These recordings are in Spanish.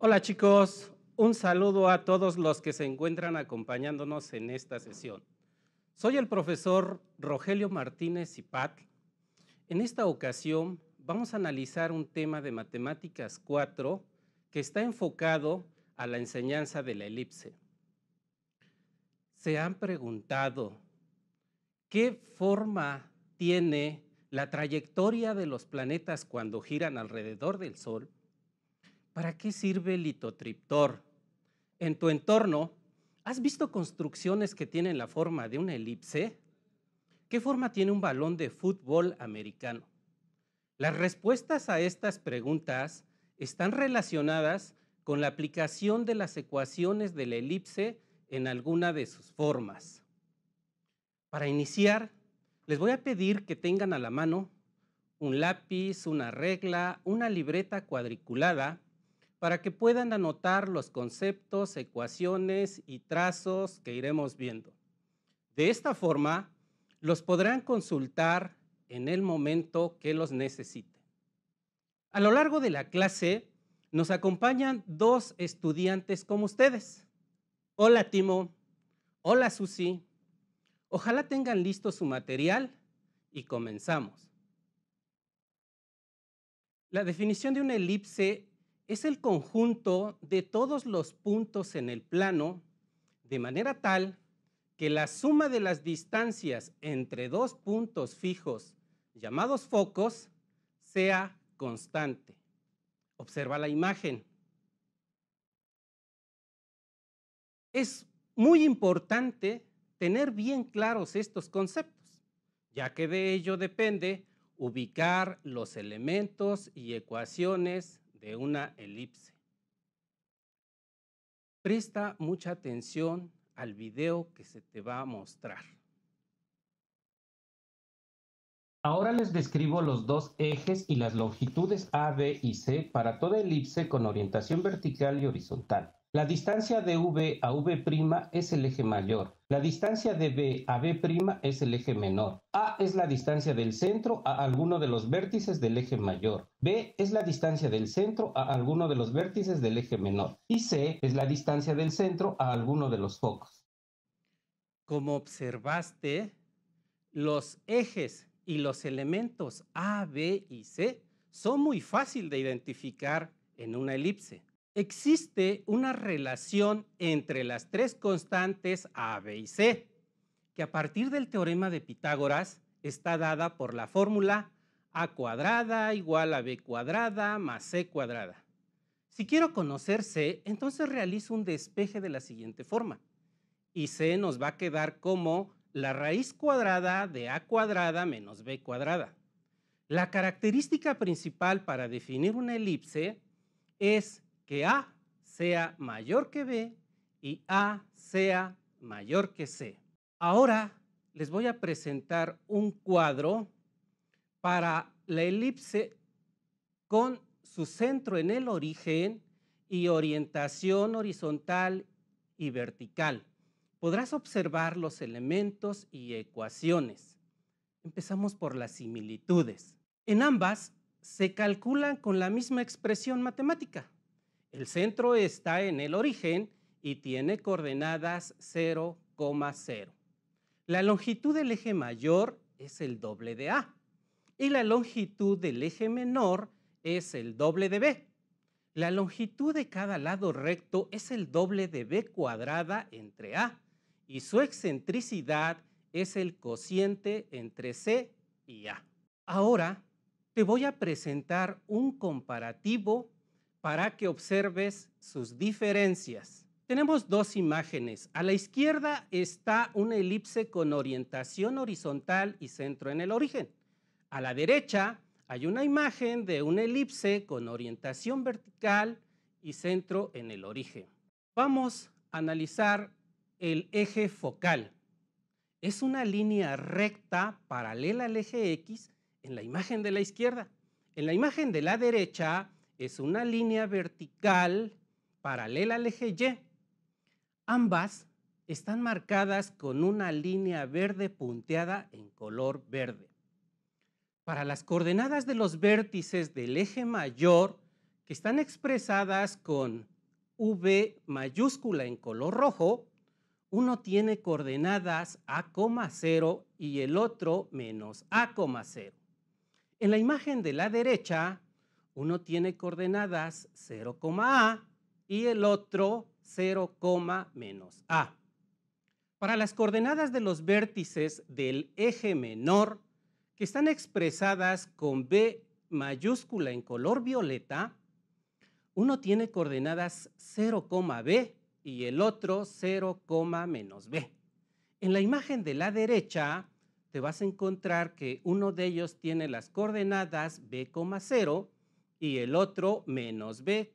Hola chicos, un saludo a todos los que se encuentran acompañándonos en esta sesión. Soy el profesor Rogelio Martínez pat En esta ocasión vamos a analizar un tema de matemáticas 4 que está enfocado a la enseñanza de la elipse. Se han preguntado, ¿qué forma tiene la trayectoria de los planetas cuando giran alrededor del Sol? ¿Para qué sirve el litotriptor? En tu entorno, ¿has visto construcciones que tienen la forma de una elipse? ¿Qué forma tiene un balón de fútbol americano? Las respuestas a estas preguntas están relacionadas con la aplicación de las ecuaciones de la elipse en alguna de sus formas. Para iniciar, les voy a pedir que tengan a la mano un lápiz, una regla, una libreta cuadriculada, para que puedan anotar los conceptos, ecuaciones y trazos que iremos viendo. De esta forma, los podrán consultar en el momento que los necesiten. A lo largo de la clase, nos acompañan dos estudiantes como ustedes. Hola Timo, hola Susi. Ojalá tengan listo su material y comenzamos. La definición de una elipse es el conjunto de todos los puntos en el plano, de manera tal que la suma de las distancias entre dos puntos fijos llamados focos sea constante. Observa la imagen. Es muy importante tener bien claros estos conceptos, ya que de ello depende ubicar los elementos y ecuaciones de una elipse. Presta mucha atención al video que se te va a mostrar. Ahora les describo los dos ejes y las longitudes A, B y C para toda elipse con orientación vertical y horizontal. La distancia de V a V' es el eje mayor. La distancia de B a B' es el eje menor. A es la distancia del centro a alguno de los vértices del eje mayor. B es la distancia del centro a alguno de los vértices del eje menor. Y C es la distancia del centro a alguno de los focos. Como observaste, los ejes y los elementos A, B y C son muy fácil de identificar en una elipse existe una relación entre las tres constantes A, B y C, que a partir del teorema de Pitágoras está dada por la fórmula A cuadrada igual a B cuadrada más C cuadrada. Si quiero conocer C, entonces realizo un despeje de la siguiente forma. Y C nos va a quedar como la raíz cuadrada de A cuadrada menos B cuadrada. La característica principal para definir una elipse es que A sea mayor que B y A sea mayor que C. Ahora les voy a presentar un cuadro para la elipse con su centro en el origen y orientación horizontal y vertical. Podrás observar los elementos y ecuaciones. Empezamos por las similitudes. En ambas se calculan con la misma expresión matemática, el centro está en el origen y tiene coordenadas 0,0. La longitud del eje mayor es el doble de A y la longitud del eje menor es el doble de B. La longitud de cada lado recto es el doble de B cuadrada entre A y su excentricidad es el cociente entre C y A. Ahora te voy a presentar un comparativo para que observes sus diferencias. Tenemos dos imágenes. A la izquierda está una elipse con orientación horizontal y centro en el origen. A la derecha hay una imagen de una elipse con orientación vertical y centro en el origen. Vamos a analizar el eje focal. Es una línea recta paralela al eje X en la imagen de la izquierda. En la imagen de la derecha es una línea vertical paralela al eje Y. Ambas están marcadas con una línea verde punteada en color verde. Para las coordenadas de los vértices del eje mayor, que están expresadas con V mayúscula en color rojo, uno tiene coordenadas A,0 y el otro menos A,0. En la imagen de la derecha, uno tiene coordenadas 0,A y el otro 0, menos A. Para las coordenadas de los vértices del eje menor, que están expresadas con B mayúscula en color violeta, uno tiene coordenadas 0, B y el otro 0, menos B. En la imagen de la derecha te vas a encontrar que uno de ellos tiene las coordenadas B,0 y el otro menos b,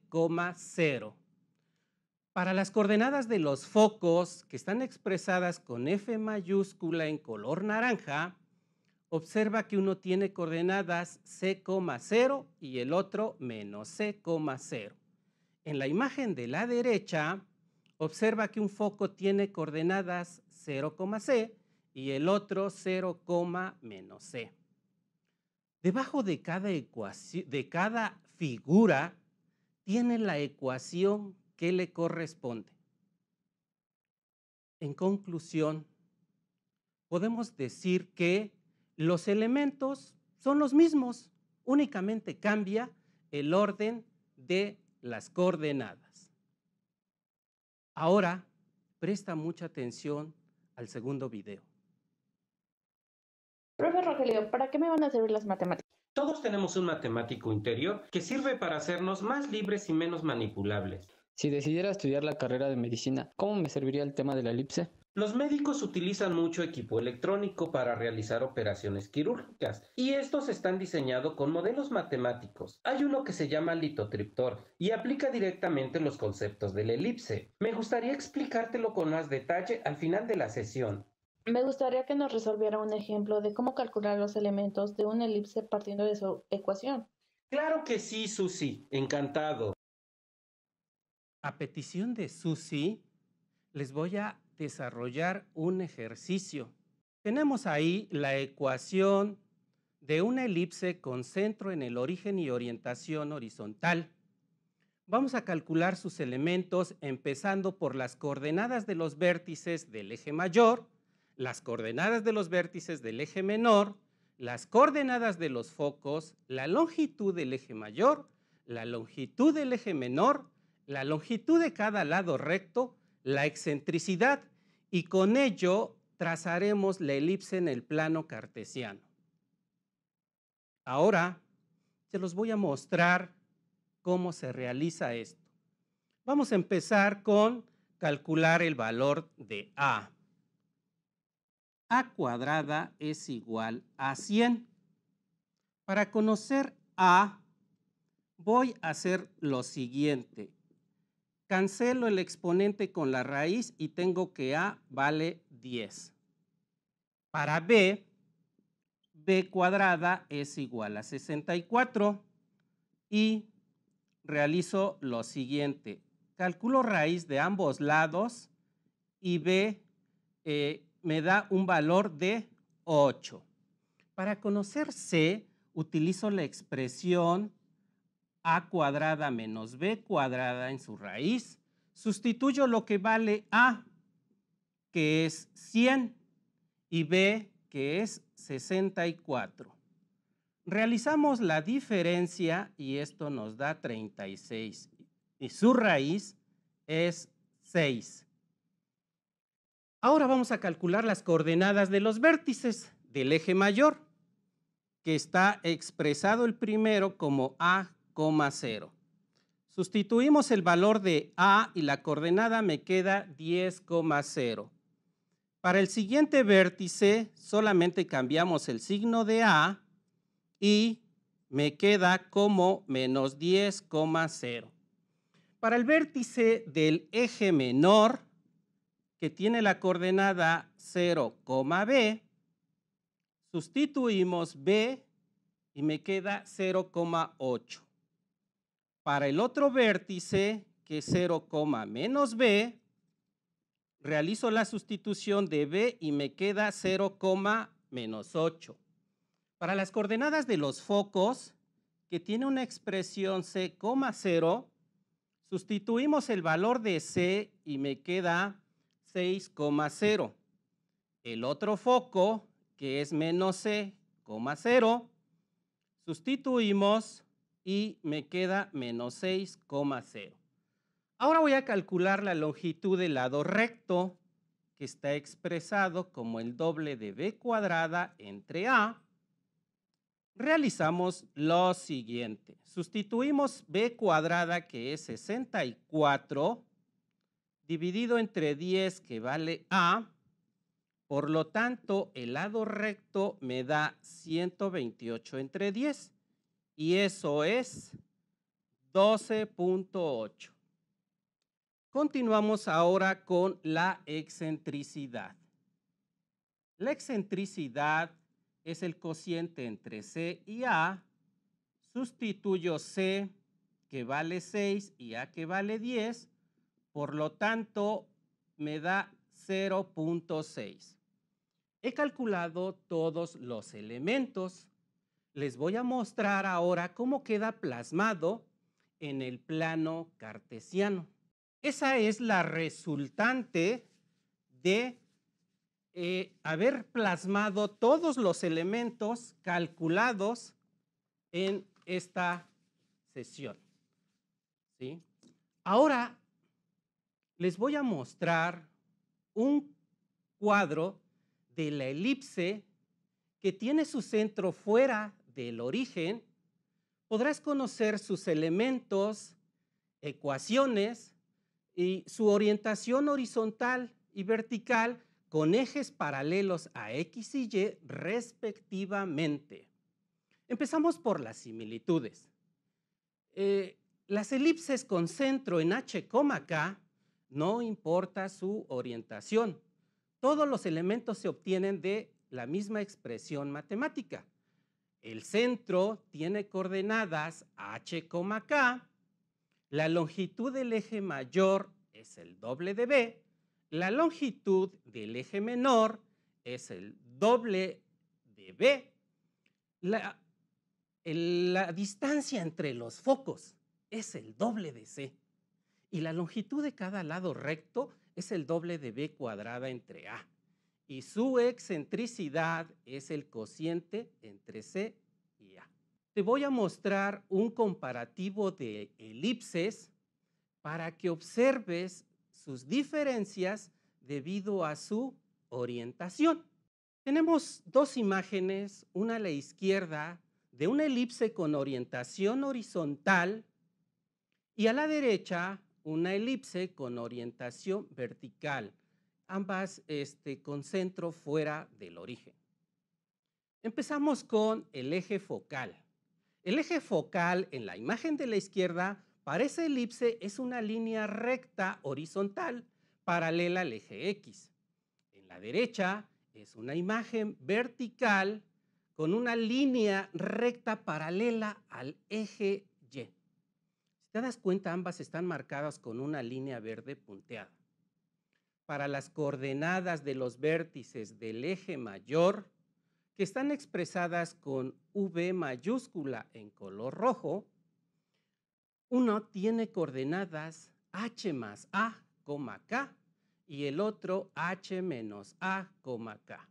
Para las coordenadas de los focos que están expresadas con F mayúscula en color naranja, observa que uno tiene coordenadas C,0 y el otro menos C,0. En la imagen de la derecha, observa que un foco tiene coordenadas 0,C y el otro 0, menos C. Debajo de cada, figura tiene la ecuación que le corresponde. En conclusión, podemos decir que los elementos son los mismos, únicamente cambia el orden de las coordenadas. Ahora, presta mucha atención al segundo video. Profe Rogelio, ¿para qué me van a servir las matemáticas? Todos tenemos un matemático interior que sirve para hacernos más libres y menos manipulables. Si decidiera estudiar la carrera de medicina, ¿cómo me serviría el tema de la elipse? Los médicos utilizan mucho equipo electrónico para realizar operaciones quirúrgicas y estos están diseñados con modelos matemáticos. Hay uno que se llama litotriptor y aplica directamente los conceptos de la elipse. Me gustaría explicártelo con más detalle al final de la sesión. Me gustaría que nos resolviera un ejemplo de cómo calcular los elementos de una elipse partiendo de su ecuación. Claro que sí, Susi, encantado. A petición de Susi, les voy a desarrollar un ejercicio. Tenemos ahí la ecuación de una elipse con centro en el origen y orientación horizontal. Vamos a calcular sus elementos empezando por las coordenadas de los vértices del eje mayor las coordenadas de los vértices del eje menor, las coordenadas de los focos, la longitud del eje mayor, la longitud del eje menor, la longitud de cada lado recto, la excentricidad y con ello trazaremos la elipse en el plano cartesiano. Ahora se los voy a mostrar cómo se realiza esto. Vamos a empezar con calcular el valor de A a cuadrada es igual a 100. Para conocer a, voy a hacer lo siguiente. Cancelo el exponente con la raíz y tengo que a vale 10. Para b, b cuadrada es igual a 64 y realizo lo siguiente. Calculo raíz de ambos lados y b eh, me da un valor de 8. Para conocer C, utilizo la expresión a cuadrada menos b cuadrada en su raíz. Sustituyo lo que vale a, que es 100, y b, que es 64. Realizamos la diferencia y esto nos da 36. Y su raíz es 6. Ahora vamos a calcular las coordenadas de los vértices del eje mayor, que está expresado el primero como A,0. Sustituimos el valor de A y la coordenada me queda 10,0. Para el siguiente vértice solamente cambiamos el signo de A y me queda como menos 10,0. Para el vértice del eje menor que tiene la coordenada 0, B, sustituimos B y me queda 0,8. Para el otro vértice, que es 0, menos B, realizo la sustitución de B y me queda 0, menos 8. Para las coordenadas de los focos, que tiene una expresión C, 0, sustituimos el valor de C y me queda 6,0. El otro foco, que es menos c,0 sustituimos y me queda menos 6,0. Ahora voy a calcular la longitud del lado recto, que está expresado como el doble de b cuadrada entre a. Realizamos lo siguiente. Sustituimos b cuadrada, que es 64, dividido entre 10 que vale A. Por lo tanto, el lado recto me da 128 entre 10 y eso es 12.8. Continuamos ahora con la excentricidad. La excentricidad es el cociente entre C y A. Sustituyo C que vale 6 y A que vale 10 por lo tanto, me da 0.6. He calculado todos los elementos. Les voy a mostrar ahora cómo queda plasmado en el plano cartesiano. Esa es la resultante de eh, haber plasmado todos los elementos calculados en esta sesión. ¿Sí? Ahora les voy a mostrar un cuadro de la elipse que tiene su centro fuera del origen, podrás conocer sus elementos, ecuaciones y su orientación horizontal y vertical con ejes paralelos a X y Y respectivamente. Empezamos por las similitudes. Eh, las elipses con centro en H, K no importa su orientación. Todos los elementos se obtienen de la misma expresión matemática. El centro tiene coordenadas h, k, la longitud del eje mayor es el doble de b, la longitud del eje menor es el doble de b, la, la distancia entre los focos es el doble de c. Y la longitud de cada lado recto es el doble de b cuadrada entre a. Y su excentricidad es el cociente entre c y a. Te voy a mostrar un comparativo de elipses para que observes sus diferencias debido a su orientación. Tenemos dos imágenes, una a la izquierda de una elipse con orientación horizontal y a la derecha una elipse con orientación vertical, ambas este, con centro fuera del origen. Empezamos con el eje focal. El eje focal en la imagen de la izquierda para esa elipse es una línea recta horizontal paralela al eje X. En la derecha es una imagen vertical con una línea recta paralela al eje te das cuenta, ambas están marcadas con una línea verde punteada. Para las coordenadas de los vértices del eje mayor, que están expresadas con V mayúscula en color rojo, uno tiene coordenadas H más A, K y el otro H menos A, K.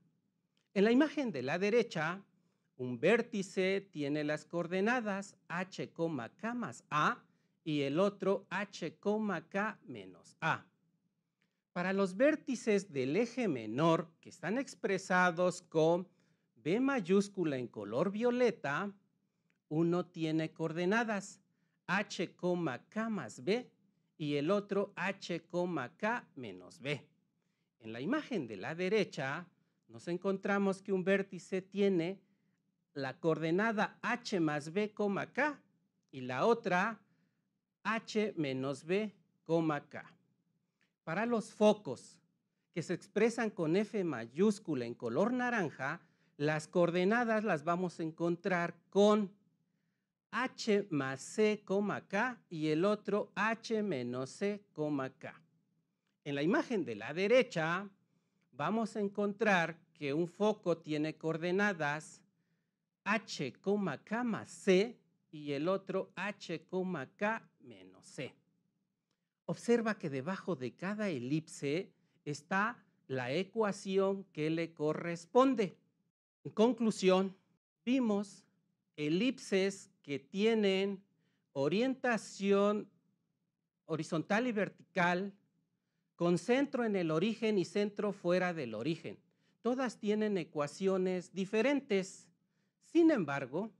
En la imagen de la derecha, un vértice tiene las coordenadas H, K más A y el otro h, k menos a. Para los vértices del eje menor que están expresados con B mayúscula en color violeta, uno tiene coordenadas h, k más b y el otro h, k menos b. En la imagen de la derecha nos encontramos que un vértice tiene la coordenada h más b, k y la otra H menos B, K. Para los focos que se expresan con F mayúscula en color naranja, las coordenadas las vamos a encontrar con H más C, K y el otro H menos C, K. En la imagen de la derecha vamos a encontrar que un foco tiene coordenadas H, K más C y el otro H, K C. Observa que debajo de cada elipse está la ecuación que le corresponde. En conclusión, vimos elipses que tienen orientación horizontal y vertical con centro en el origen y centro fuera del origen. Todas tienen ecuaciones diferentes. Sin embargo,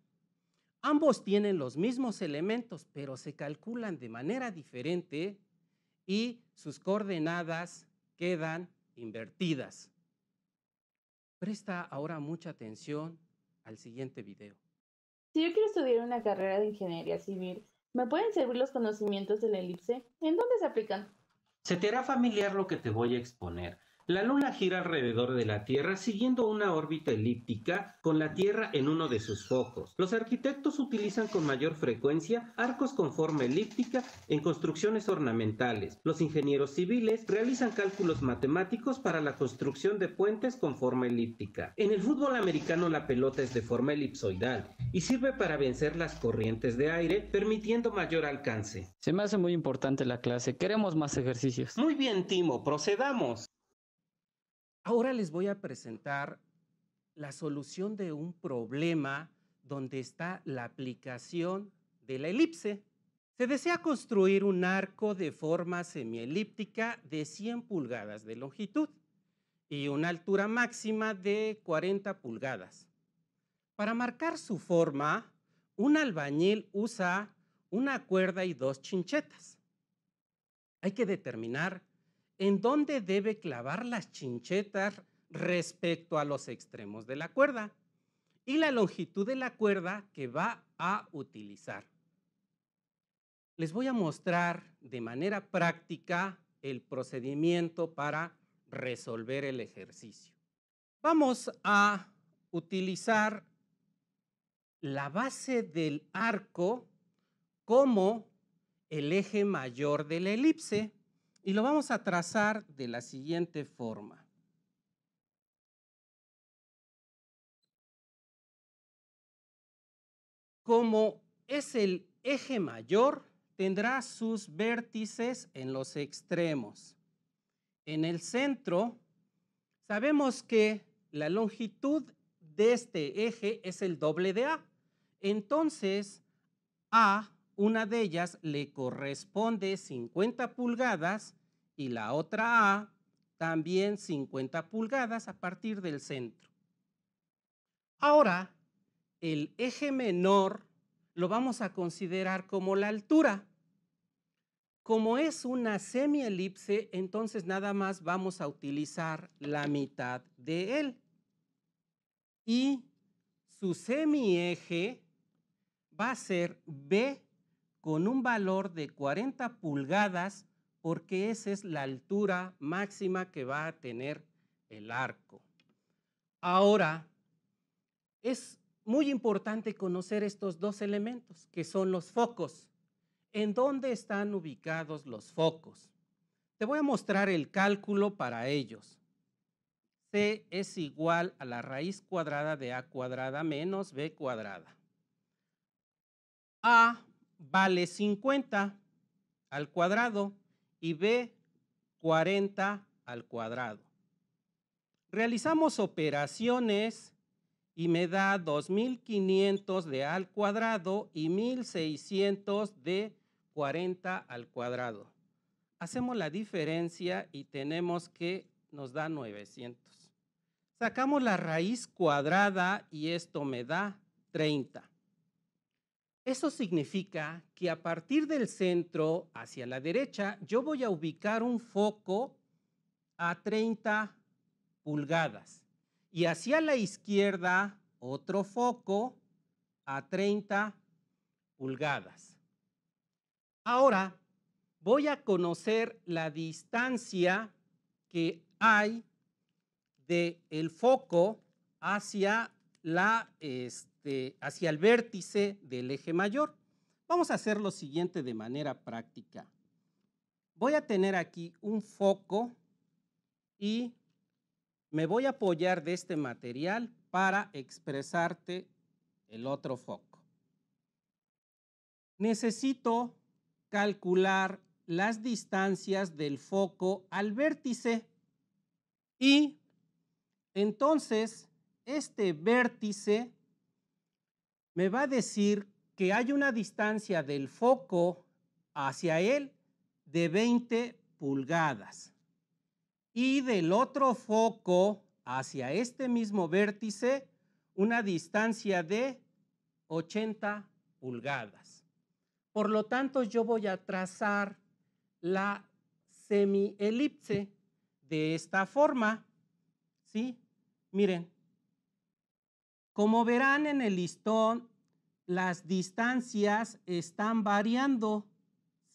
Ambos tienen los mismos elementos, pero se calculan de manera diferente y sus coordenadas quedan invertidas. Presta ahora mucha atención al siguiente video. Si yo quiero estudiar una carrera de ingeniería civil, ¿me pueden servir los conocimientos de la elipse? ¿En dónde se aplican? Se te hará familiar lo que te voy a exponer. La Luna gira alrededor de la Tierra siguiendo una órbita elíptica con la Tierra en uno de sus focos. Los arquitectos utilizan con mayor frecuencia arcos con forma elíptica en construcciones ornamentales. Los ingenieros civiles realizan cálculos matemáticos para la construcción de puentes con forma elíptica. En el fútbol americano la pelota es de forma elipsoidal y sirve para vencer las corrientes de aire permitiendo mayor alcance. Se me hace muy importante la clase, queremos más ejercicios. Muy bien, Timo, procedamos. Ahora les voy a presentar la solución de un problema donde está la aplicación de la elipse. Se desea construir un arco de forma semielíptica de 100 pulgadas de longitud y una altura máxima de 40 pulgadas. Para marcar su forma, un albañil usa una cuerda y dos chinchetas. Hay que determinar en dónde debe clavar las chinchetas respecto a los extremos de la cuerda y la longitud de la cuerda que va a utilizar. Les voy a mostrar de manera práctica el procedimiento para resolver el ejercicio. Vamos a utilizar la base del arco como el eje mayor de la elipse y lo vamos a trazar de la siguiente forma. Como es el eje mayor, tendrá sus vértices en los extremos. En el centro, sabemos que la longitud de este eje es el doble de A. Entonces, A una de ellas le corresponde 50 pulgadas y la otra A también 50 pulgadas a partir del centro. Ahora, el eje menor lo vamos a considerar como la altura. Como es una elipse, entonces nada más vamos a utilizar la mitad de él. Y su semieje va a ser B con un valor de 40 pulgadas porque esa es la altura máxima que va a tener el arco. Ahora, es muy importante conocer estos dos elementos, que son los focos. ¿En dónde están ubicados los focos? Te voy a mostrar el cálculo para ellos. C es igual a la raíz cuadrada de A cuadrada menos B cuadrada. A vale 50 al cuadrado y B 40 al cuadrado. Realizamos operaciones y me da 2.500 de al cuadrado y 1.600 de 40 al cuadrado. Hacemos la diferencia y tenemos que nos da 900. Sacamos la raíz cuadrada y esto me da 30. Eso significa que a partir del centro hacia la derecha yo voy a ubicar un foco a 30 pulgadas y hacia la izquierda otro foco a 30 pulgadas. Ahora voy a conocer la distancia que hay del el foco hacia la, este, hacia el vértice del eje mayor. Vamos a hacer lo siguiente de manera práctica. Voy a tener aquí un foco y me voy a apoyar de este material para expresarte el otro foco. Necesito calcular las distancias del foco al vértice y entonces este vértice me va a decir que hay una distancia del foco hacia él de 20 pulgadas y del otro foco hacia este mismo vértice una distancia de 80 pulgadas. Por lo tanto, yo voy a trazar la semielipse de esta forma. ¿Sí? Miren, como verán en el listón, las distancias están variando,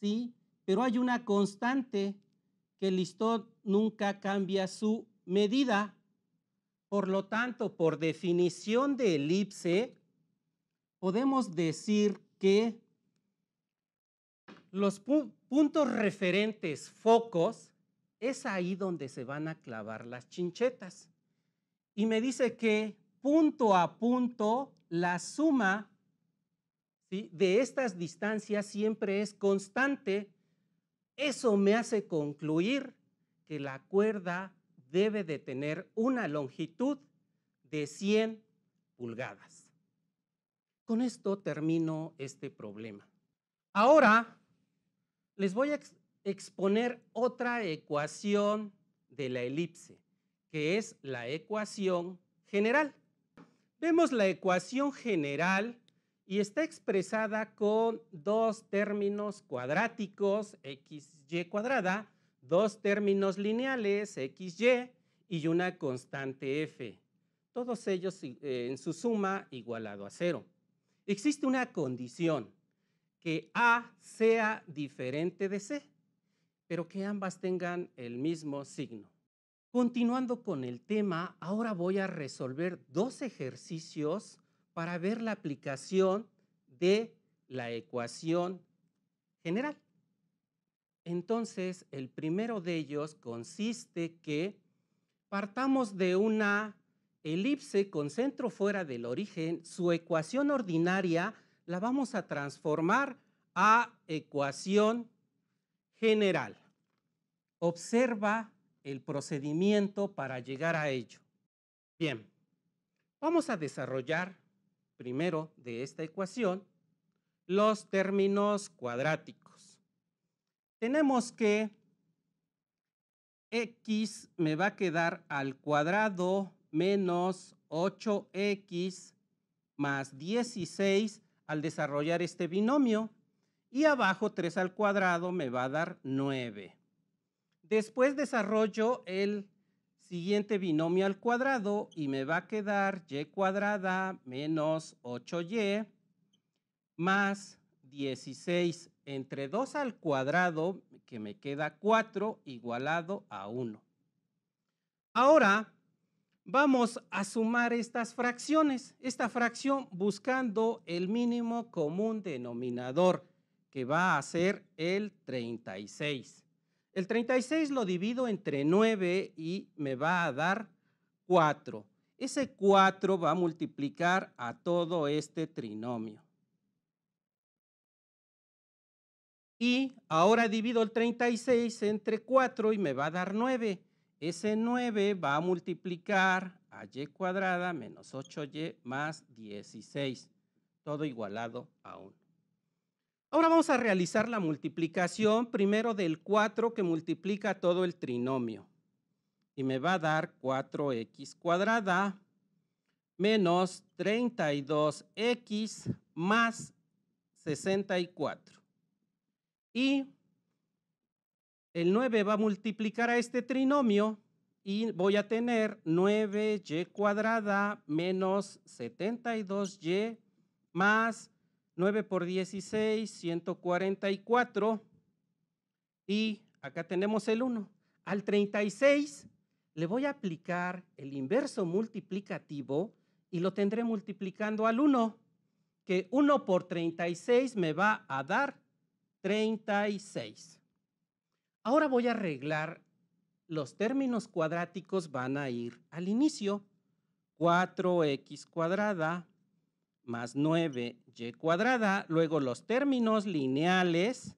¿sí? Pero hay una constante que el listón nunca cambia su medida. Por lo tanto, por definición de elipse, podemos decir que los puntos referentes focos es ahí donde se van a clavar las chinchetas. Y me dice que punto a punto, la suma de estas distancias siempre es constante. Eso me hace concluir que la cuerda debe de tener una longitud de 100 pulgadas. Con esto termino este problema. Ahora les voy a exponer otra ecuación de la elipse, que es la ecuación general. Vemos la ecuación general y está expresada con dos términos cuadráticos, xy cuadrada, dos términos lineales, xy, y una constante f. Todos ellos eh, en su suma igualado a cero. Existe una condición, que A sea diferente de C, pero que ambas tengan el mismo signo. Continuando con el tema, ahora voy a resolver dos ejercicios para ver la aplicación de la ecuación general. Entonces, el primero de ellos consiste que partamos de una elipse con centro fuera del origen, su ecuación ordinaria la vamos a transformar a ecuación general. Observa el procedimiento para llegar a ello. Bien, vamos a desarrollar primero de esta ecuación los términos cuadráticos. Tenemos que x me va a quedar al cuadrado menos 8x más 16 al desarrollar este binomio. Y abajo 3 al cuadrado me va a dar 9. Después desarrollo el siguiente binomio al cuadrado y me va a quedar y cuadrada menos 8y más 16 entre 2 al cuadrado, que me queda 4 igualado a 1. Ahora vamos a sumar estas fracciones, esta fracción buscando el mínimo común denominador, que va a ser el 36. El 36 lo divido entre 9 y me va a dar 4. Ese 4 va a multiplicar a todo este trinomio. Y ahora divido el 36 entre 4 y me va a dar 9. Ese 9 va a multiplicar a y cuadrada menos 8y más 16, todo igualado a 1. Ahora vamos a realizar la multiplicación primero del 4 que multiplica todo el trinomio. Y me va a dar 4x cuadrada menos 32x más 64. Y el 9 va a multiplicar a este trinomio y voy a tener 9y cuadrada menos 72y más 9 por 16, 144. Y acá tenemos el 1. Al 36 le voy a aplicar el inverso multiplicativo y lo tendré multiplicando al 1, que 1 por 36 me va a dar 36. Ahora voy a arreglar los términos cuadráticos van a ir al inicio. 4x cuadrada más 9y cuadrada, luego los términos lineales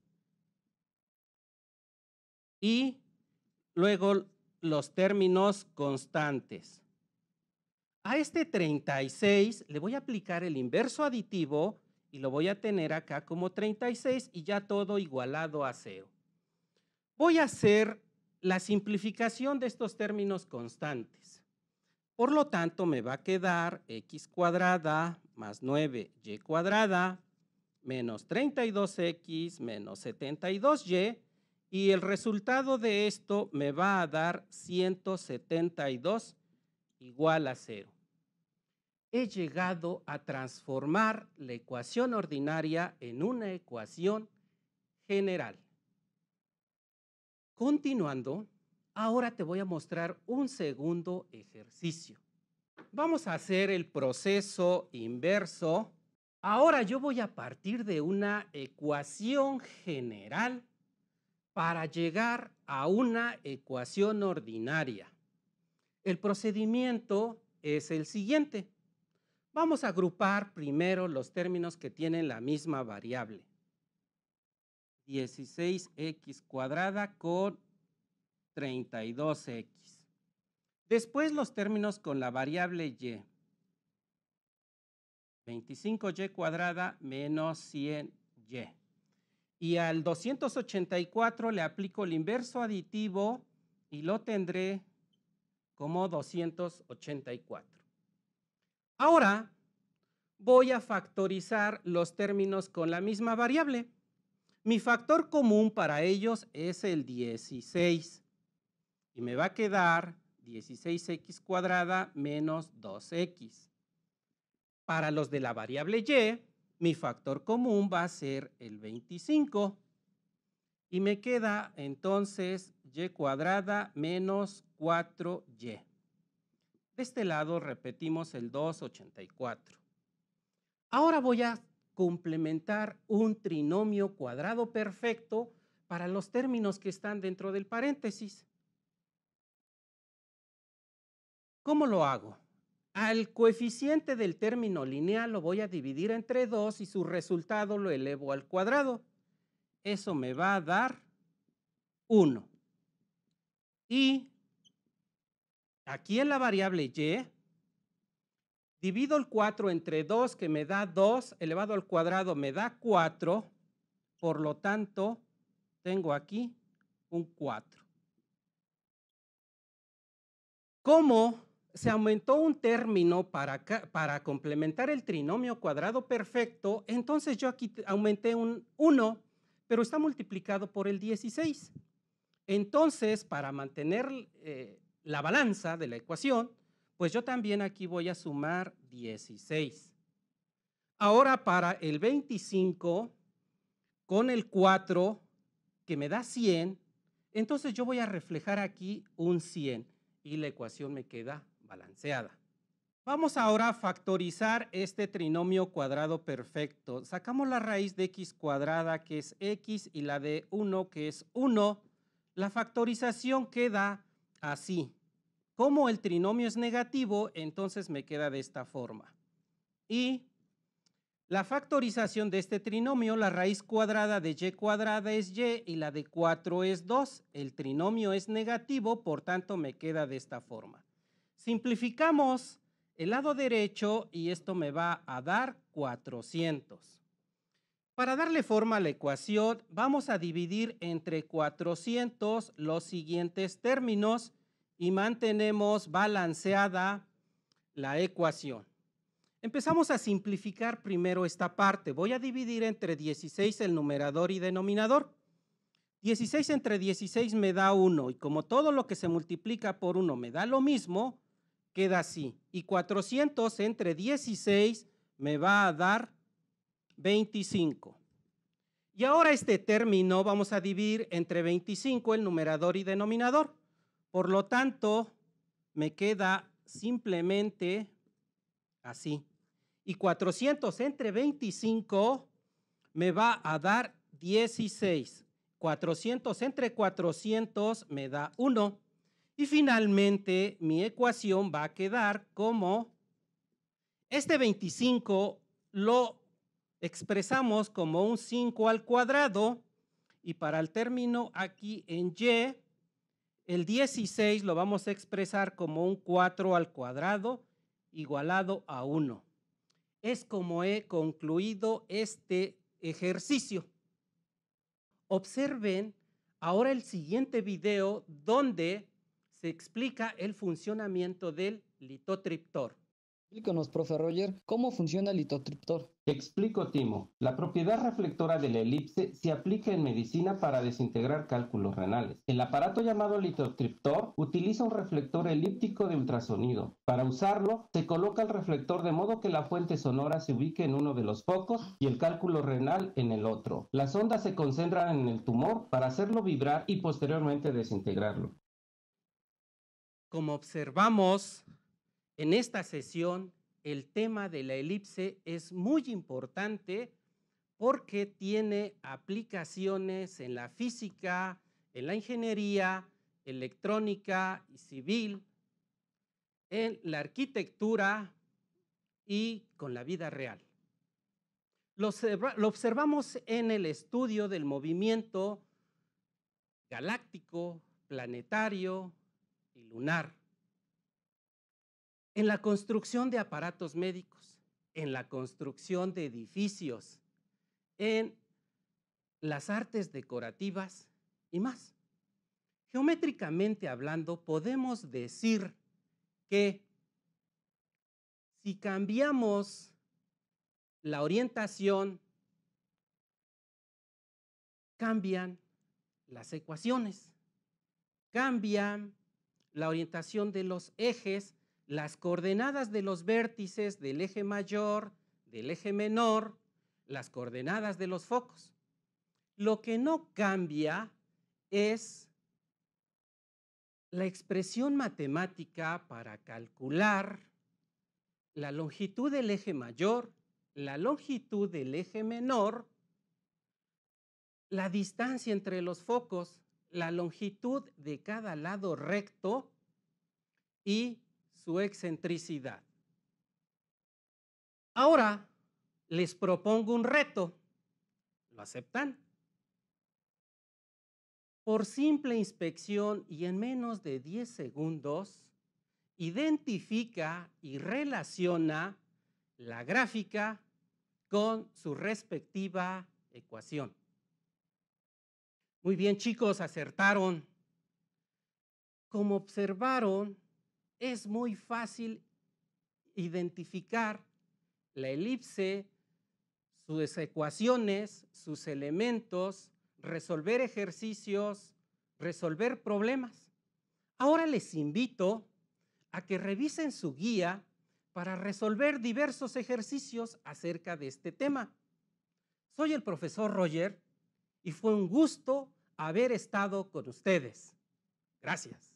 y luego los términos constantes. A este 36 le voy a aplicar el inverso aditivo y lo voy a tener acá como 36 y ya todo igualado a 0. Voy a hacer la simplificación de estos términos constantes. Por lo tanto, me va a quedar x cuadrada más 9y cuadrada menos 32x menos 72y y el resultado de esto me va a dar 172 igual a 0. He llegado a transformar la ecuación ordinaria en una ecuación general. Continuando, ahora te voy a mostrar un segundo ejercicio. Vamos a hacer el proceso inverso. Ahora yo voy a partir de una ecuación general para llegar a una ecuación ordinaria. El procedimiento es el siguiente. Vamos a agrupar primero los términos que tienen la misma variable. 16x cuadrada con 32x. Después los términos con la variable y. 25y cuadrada menos 100y. Y al 284 le aplico el inverso aditivo y lo tendré como 284. Ahora voy a factorizar los términos con la misma variable. Mi factor común para ellos es el 16 y me va a quedar 16x cuadrada menos 2x. Para los de la variable y, mi factor común va a ser el 25. Y me queda entonces y cuadrada menos 4y. De este lado repetimos el 284. Ahora voy a complementar un trinomio cuadrado perfecto para los términos que están dentro del paréntesis. ¿Cómo lo hago? Al coeficiente del término lineal lo voy a dividir entre 2 y su resultado lo elevo al cuadrado. Eso me va a dar 1. Y aquí en la variable y, divido el 4 entre 2 que me da 2 elevado al cuadrado me da 4. Por lo tanto, tengo aquí un 4. ¿Cómo se aumentó un término para, complementar el trinomio cuadrado perfecto, entonces yo aquí aumenté un 1, pero está multiplicado por el 16. Entonces, para mantener eh, la balanza de la ecuación, pues yo también aquí voy a sumar 16. Ahora para el 25, con el 4, que me da 100, entonces yo voy a reflejar aquí un 100 y la ecuación me queda balanceada. Vamos ahora a factorizar este trinomio cuadrado perfecto. Sacamos la raíz de x cuadrada, que es x, y la de 1, que es 1. La factorización queda así. Como el trinomio es negativo, entonces me queda de esta forma. Y la factorización de este trinomio, la raíz cuadrada de y cuadrada es y y la de 4 es 2. El trinomio es negativo, por tanto me queda de esta forma. Simplificamos el lado derecho y esto me va a dar 400. Para darle forma a la ecuación, vamos a dividir entre 400 los siguientes términos y mantenemos balanceada la ecuación. Empezamos a simplificar primero esta parte. Voy a dividir entre 16 el numerador y denominador. 16 entre 16 me da 1 y como todo lo que se multiplica por 1 me da lo mismo, queda así. Y 400 entre 16 me va a dar 25. Y ahora este término vamos a dividir entre 25 el numerador y denominador. Por lo tanto, me queda simplemente así. Y 400 entre 25 me va a dar 16. 400 entre 400 me da 1. Y finalmente mi ecuación va a quedar como este 25 lo expresamos como un 5 al cuadrado y para el término aquí en y, el 16 lo vamos a expresar como un 4 al cuadrado igualado a 1. Es como he concluido este ejercicio. Observen ahora el siguiente video donde se explica el funcionamiento del litotriptor. Explícanos, profe Roger, cómo funciona el litotriptor. explico, Timo. La propiedad reflectora de la elipse se aplica en medicina para desintegrar cálculos renales. El aparato llamado litotriptor utiliza un reflector elíptico de ultrasonido. Para usarlo, se coloca el reflector de modo que la fuente sonora se ubique en uno de los focos y el cálculo renal en el otro. Las ondas se concentran en el tumor para hacerlo vibrar y posteriormente desintegrarlo. Como observamos en esta sesión, el tema de la elipse es muy importante porque tiene aplicaciones en la física, en la ingeniería, electrónica y civil, en la arquitectura y con la vida real. Lo, observamos en el estudio del movimiento galáctico, planetario, lunar, en la construcción de aparatos médicos, en la construcción de edificios, en las artes decorativas y más. Geométricamente hablando, podemos decir que si cambiamos la orientación, cambian las ecuaciones, cambian la orientación de los ejes, las coordenadas de los vértices del eje mayor, del eje menor, las coordenadas de los focos. Lo que no cambia es la expresión matemática para calcular la longitud del eje mayor, la longitud del eje menor, la distancia entre los focos la longitud de cada lado recto y su excentricidad. Ahora les propongo un reto. ¿Lo aceptan? Por simple inspección y en menos de 10 segundos, identifica y relaciona la gráfica con su respectiva ecuación. Muy bien, chicos, acertaron. Como observaron, es muy fácil identificar la elipse, sus ecuaciones, sus elementos, resolver ejercicios, resolver problemas. Ahora les invito a que revisen su guía para resolver diversos ejercicios acerca de este tema. Soy el profesor Roger y fue un gusto haber estado con ustedes. Gracias.